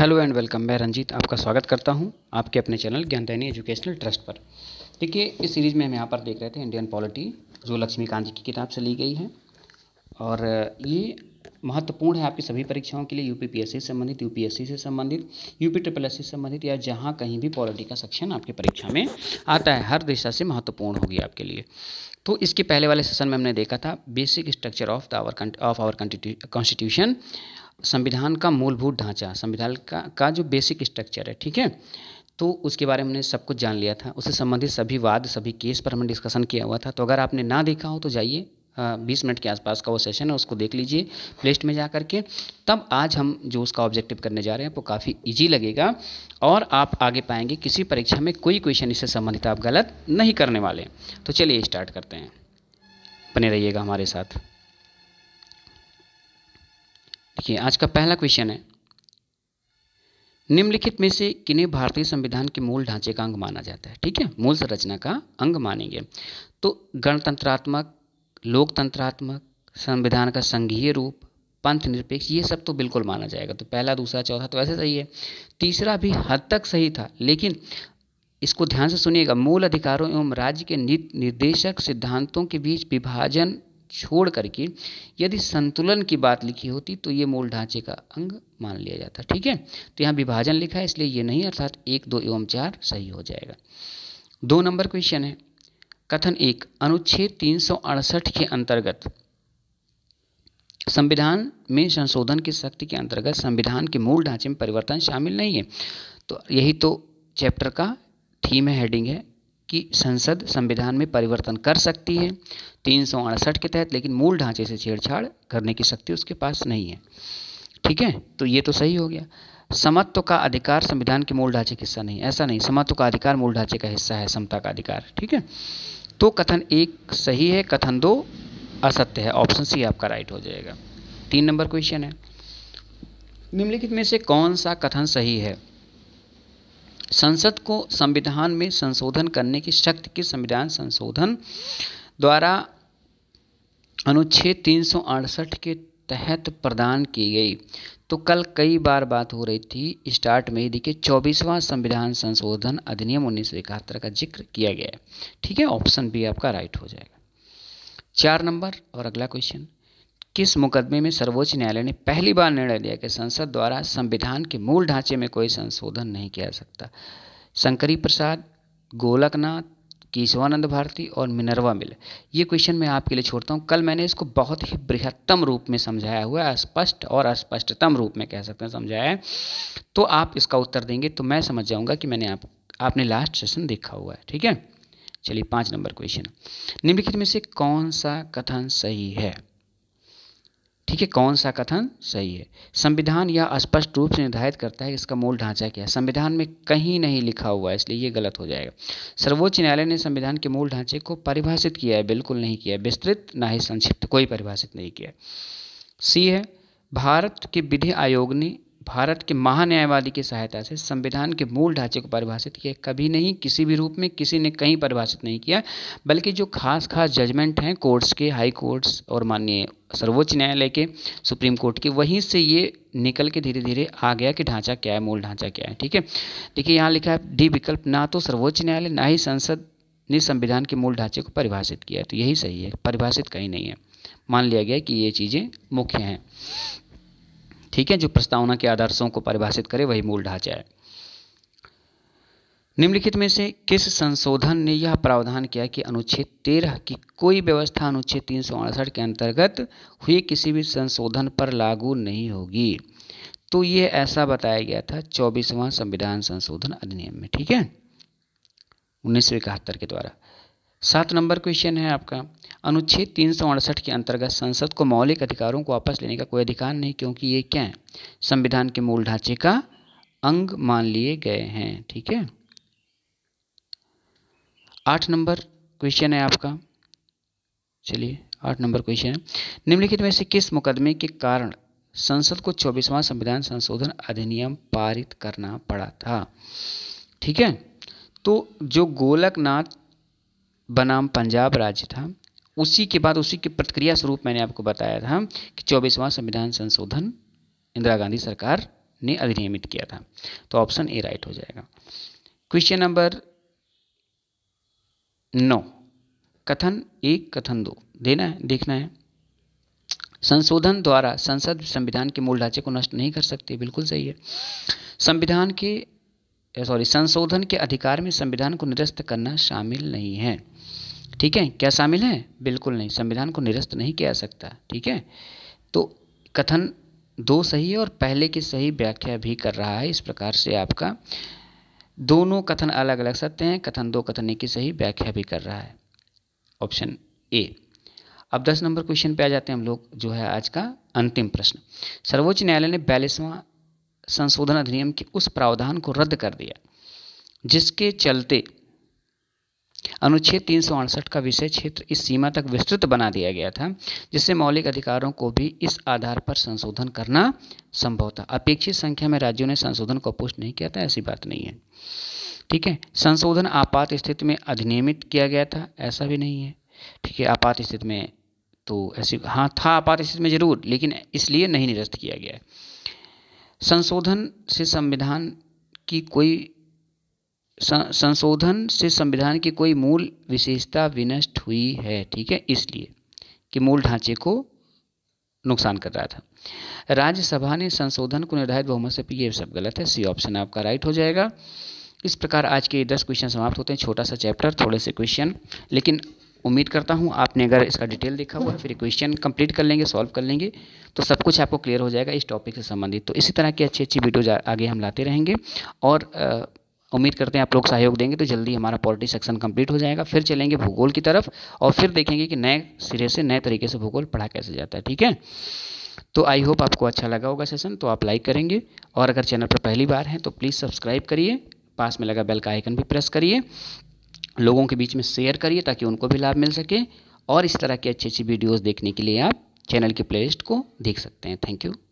hello and welcome मैं रंजीत आपका स्वागत करता हूं आपके अपने चैनल दैनी एजुकेशनल ट्रस्ट पर देखिए इस सीरीज़ में हम यहाँ पर देख रहे थे इंडियन पॉलिटी जो लक्ष्मीकांत जी की किताब से ली गई है और ये महत्वपूर्ण है आपकी सभी परीक्षाओं के लिए यूपीपीएससी से संबंधित यूपीएससी से संबंधित यूपी ट्रिपल एस से संबंधित या जहाँ कहीं भी पॉलिटी का सेक्शन आपकी परीक्षा में आता है हर दिशा से महत्वपूर्ण होगी आपके लिए तो इसके पहले वाले सेशन में हमने देखा था basic structure of the our of our constitution संविधान का मूलभूत ढांचा संविधान का, का जो बेसिक स्ट्रक्चर है ठीक है तो उसके बारे में हमने सब कुछ जान लिया था उससे संबंधित सभी वाद सभी केस पर हमने डिस्कशन किया हुआ था तो अगर आपने ना देखा हो तो जाइए बीस मिनट के आसपास का वो सेशन है उसको देख लीजिए प्लेस्ट में जा करके तब आज हम जो उसका ऑब्जेक्टिव करने जा रहे हैं वो काफ़ी ईजी लगेगा और आप आगे पाएंगे किसी परीक्षा में कोई क्वेश्चन इससे संबंधित आप गलत नहीं करने वाले तो चलिए स्टार्ट करते हैं बने रहिएगा हमारे साथ देखिए आज का पहला क्वेश्चन है निम्नलिखित में से किन्हें भारतीय संविधान के मूल ढांचे का अंग माना जाता है ठीक है मूल संरचना का अंग मानेंगे तो गणतंत्रात्मक लोकतंत्रात्मक संविधान का संघीय रूप पंथ निरपेक्ष ये सब तो बिल्कुल माना जाएगा तो पहला दूसरा चौथा तो वैसे सही है तीसरा भी हद तक सही था लेकिन इसको ध्यान से सुनिएगा मूल अधिकारों एवं राज्य के निर्देशक सिद्धांतों के बीच विभाजन छोड़ करके यदि संतुलन की बात लिखी होती तो ये मूल ढांचे का अंग मान लिया जाता ठीक है तो यहाँ विभाजन लिखा है इसलिए ये नहीं अर्थात एक दो एवं चार सही हो जाएगा दो नंबर क्वेश्चन है कथन एक अनुच्छेद तीन के अंतर्गत संविधान में संशोधन की शक्ति के अंतर्गत संविधान के मूल ढांचे में परिवर्तन शामिल नहीं है तो यही तो चैप्टर का थीम है हेडिंग है कि संसद संविधान में परिवर्तन कर सकती है तीन के तहत लेकिन मूल ढांचे से छेड़छाड़ करने की शक्ति उसके पास नहीं है ठीक है तो ये तो सही हो गया समत्व का अधिकार संविधान के मूल ढांचे का हिस्सा नहीं ऐसा नहीं समत्व का अधिकार मूल ढांचे का हिस्सा है समता का अधिकार ठीक है तो कथन एक सही है कथन दो असत्य है ऑप्शन सी आपका राइट हो जाएगा तीन नंबर क्वेश्चन है निम्नलिखित में से कौन सा कथन सही है संसद को संविधान में संशोधन करने की शक्ति की संविधान संशोधन द्वारा अनुच्छेद तीन के तहत प्रदान की गई तो कल कई बार बात हो रही थी स्टार्ट में ही देखिए चौबीसवां संविधान संशोधन अधिनियम उन्नीस का जिक्र किया गया है ठीक है ऑप्शन बी आपका राइट हो जाएगा चार नंबर और अगला क्वेश्चन किस मुकदमे में सर्वोच्च न्यायालय ने पहली बार निर्णय लिया कि संसद द्वारा संविधान के मूल ढांचे में कोई संशोधन नहीं किया जा सकता शंकरी प्रसाद गोलकनाथ केशवानंद भारती और मिनरवा मिल ये क्वेश्चन मैं आपके लिए छोड़ता हूँ कल मैंने इसको बहुत ही बृहत्तम रूप में समझाया हुआ है स्पष्ट और स्पष्टतम रूप में कह सकते हैं समझाया है तो आप इसका उत्तर देंगे तो मैं समझ जाऊँगा कि मैंने आप आपने लास्ट सेशन देखा हुआ है ठीक है चलिए पाँच नंबर क्वेश्चन निम्नलिखित में से कौन सा कथन सही है ठीक है कौन सा कथन सही है संविधान यह स्पष्ट रूप से निर्धारित करता है कि इसका मूल ढांचा क्या है संविधान में कहीं नहीं लिखा हुआ है इसलिए ये गलत हो जाएगा सर्वोच्च न्यायालय ने संविधान के मूल ढांचे को परिभाषित किया है बिल्कुल नहीं किया है विस्तृत ना ही संक्षिप्त कोई परिभाषित नहीं किया सी है भारत के विधि आयोग ने भारत के महान्यायवादी की सहायता से संविधान के मूल ढांचे को परिभाषित किया कभी नहीं किसी भी रूप में किसी ने कहीं परिभाषित नहीं किया बल्कि जो खास खास जजमेंट हैं कोर्ट्स के हाई कोर्ट्स और माननीय सर्वोच्च न्यायालय के सुप्रीम कोर्ट के वहीं से ये निकल के धीरे धीरे आ गया कि ढांचा क्या है मूल ढांचा क्या है ठीक है देखिए यहाँ लिखा है डी विकल्प ना तो सर्वोच्च न्यायालय ना ही संसद ने संविधान के मूल ढांचे को परिभाषित किया तो यही सही है परिभाषित कहीं नहीं है मान लिया गया कि ये चीज़ें मुख्य हैं ठीक है जो प्रस्तावना के आदर्शों को परिभाषित करे वही मूल ढांचा है निम्नलिखित में से किस संशोधन ने यह प्रावधान किया कि अनुच्छेद तेरह की कोई व्यवस्था अनुच्छेद तीन सौ अड़सठ के अंतर्गत हुई किसी भी संशोधन पर लागू नहीं होगी तो यह ऐसा बताया गया था चौबीसवां संविधान संशोधन अधिनियम में ठीक है उन्नीस सौ इकहत्तर के द्वारा सात नंबर क्वेश्चन है आपका अनुच्छेद तीन सौ अड़सठ के अंतर्गत संसद को मौलिक अधिकारों को वापस लेने का कोई अधिकार नहीं क्योंकि ये क्या है संविधान के मूल ढांचे का अंग मान लिए गए हैं ठीक है आठ नंबर क्वेश्चन है आपका चलिए आठ नंबर क्वेश्चन है निम्नलिखित में से किस मुकदमे के कारण संसद को चौबीसवां संविधान संशोधन अधिनियम पारित करना पड़ा था ठीक है तो जो गोलकनाथ बनाम पंजाब राज्य था उसी के बाद उसी की प्रतिक्रिया स्वरूप मैंने आपको बताया था कि चौबीसवां संविधान संशोधन इंदिरा गांधी सरकार ने अधिनियमित किया था तो ऑप्शन ए राइट हो जाएगा क्वेश्चन नंबर नौ कथन एक कथन दो देना है देखना है संशोधन द्वारा संसद संविधान के मूल ढांचे को नष्ट नहीं कर सकती बिल्कुल सही है संविधान के सॉरी संशोधन के अधिकार में संविधान को निरस्त करना शामिल नहीं है ठीक है क्या शामिल है बिल्कुल नहीं संविधान को निरस्त नहीं किया जा सकता ठीक है तो कथन दो सही है और पहले की सही व्याख्या भी कर रहा है इस प्रकार से आपका दोनों कथन अलग अलग सत्य हैं कथन दो कथन एक की सही व्याख्या भी कर रहा है ऑप्शन ए अब दस नंबर क्वेश्चन पे आ जाते हैं हम लोग जो है आज का अंतिम प्रश्न सर्वोच्च न्यायालय ने बयालीसवां संशोधन अधिनियम के उस प्रावधान को रद्द कर दिया जिसके चलते अनुच्छेद तीन सौ अड़सठ का विषय क्षेत्र इस सीमा तक विस्तृत बना दिया गया था जिससे मौलिक अधिकारों को भी इस आधार पर संशोधन करना संभव था अपेक्षित संख्या में राज्यों ने संशोधन को पुष्ट नहीं किया था ऐसी बात नहीं है ठीक है संशोधन आपात स्थिति में अधिनियमित किया गया था ऐसा भी नहीं है ठीक है आपात स्थिति में तो ऐसी हाँ था आपात स्थिति में जरूर लेकिन इसलिए नहीं निरस्त किया गया संशोधन से संविधान की कोई संशोधन से संविधान की कोई मूल विशेषता विनष्ट हुई है ठीक है इसलिए कि मूल ढांचे को नुकसान कर रहा था राज्यसभा ने संशोधन को निर्धारित बहुमत से ये सब गलत है सी ऑप्शन आपका राइट हो जाएगा इस प्रकार आज के दस क्वेश्चन समाप्त होते हैं छोटा सा चैप्टर थोड़े से क्वेश्चन लेकिन उम्मीद करता हूँ आपने अगर इसका डिटेल देखा हुआ फिर क्वेश्चन कंप्लीट कर लेंगे सॉल्व कर लेंगे तो सब कुछ आपको क्लियर हो जाएगा इस टॉपिक से संबंधित तो इसी तरह की अच्छी अच्छी वीडियो आगे हम लाते रहेंगे और उम्मीद करते हैं आप लोग सहयोग देंगे तो जल्दी हमारा पॉलिटी सेक्शन कंप्लीट हो जाएगा फिर चलेंगे भूगोल की तरफ और फिर देखेंगे कि नए सिरे से नए तरीके से भूगोल पढ़ा कैसे जाता है ठीक है तो आई होप आपको अच्छा लगा होगा सेशन तो आप लाइक करेंगे और अगर चैनल पर पहली बार हैं तो प्लीज़ सब्सक्राइब करिए पास में लगा बेल का आइकन भी प्रेस करिए लोगों के बीच में शेयर करिए ताकि उनको भी लाभ मिल सके और इस तरह की अच्छी अच्छी वीडियोज़ देखने के लिए आप चैनल की प्लेलिस्ट को देख सकते हैं थैंक यू